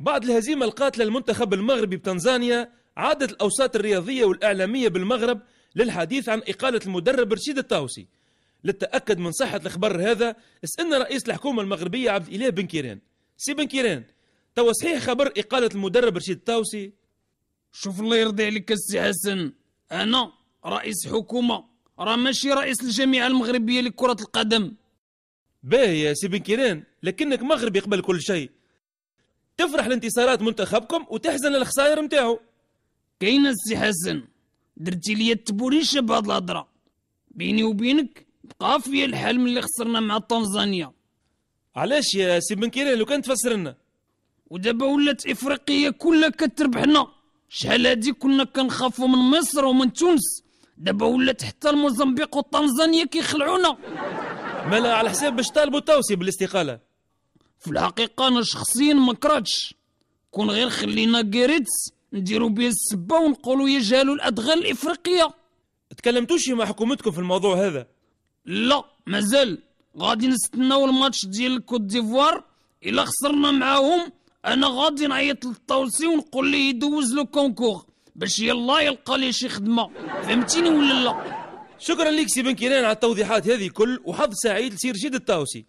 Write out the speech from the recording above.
بعد الهزيمة القاتلة للمنتخب المغربي بتنزانيا عادت الأوساط الرياضية والإعلامية بالمغرب للحديث عن إقالة المدرب رشيد الطاوسي للتأكد من صحة الخبر هذا اسألنا رئيس الحكومة المغربية عبد الإله بن كيران سي بن كيران توا صحيح خبر إقالة المدرب رشيد الطاوسي شوف الله يرضي عليك السي حسن أنا رئيس حكومة راه ماشي رئيس الجامعة المغربية لكرة القدم باهي يا سي بن كيران لكنك مغربي قبل كل شيء تفرح لانتصارات منتخبكم وتحزن للخسائر نتاعو كاين السي حسن درتي لي التبوريشه بهاد الهضره بيني وبينك بقى في الحلم اللي خسرنا مع تنزانيا علاش يا سي بن كيري لو كان تفسر لنا ودابا ولات افريقيا كلها كتربحنا شحال هادي كنا كنخافوا من مصر ومن تونس دابا ولات حتى الموزمبيق وطنزانيا كيخلعونا مالا على حساب باش طالبوا توسي بالاستقاله في الحقيقه انا شخصيا ما كرهتش كون غير خلينا كيريتس نديرو بيه السبه ونقولوا يجهلوا الادغال الافريقيه تكلمتوش مع حكومتكم في الموضوع هذا لا مازال غادي نستناو الماتش ديال الكوت ديفوار الا خسرنا معاهم انا غادي نعيط للطوسي ونقول ليه يدوز لو كونكور باش يلا يلقى لي شي خدمه فهمتيني ولا لا شكرا لك سي بن كيران على التوضيحات هذه كل وحظ سعيد لسير جد الطاوسي